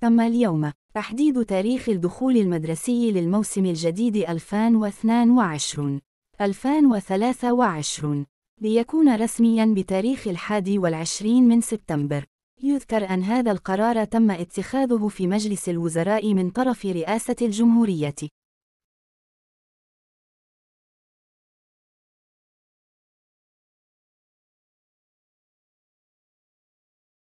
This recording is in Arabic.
تم اليوم تحديد تاريخ الدخول المدرسي للموسم الجديد 2022 2023 ليكون رسمياً بتاريخ الحادي والعشرين من سبتمبر. يذكر أن هذا القرار تم اتخاذه في مجلس الوزراء من طرف رئاسة الجمهورية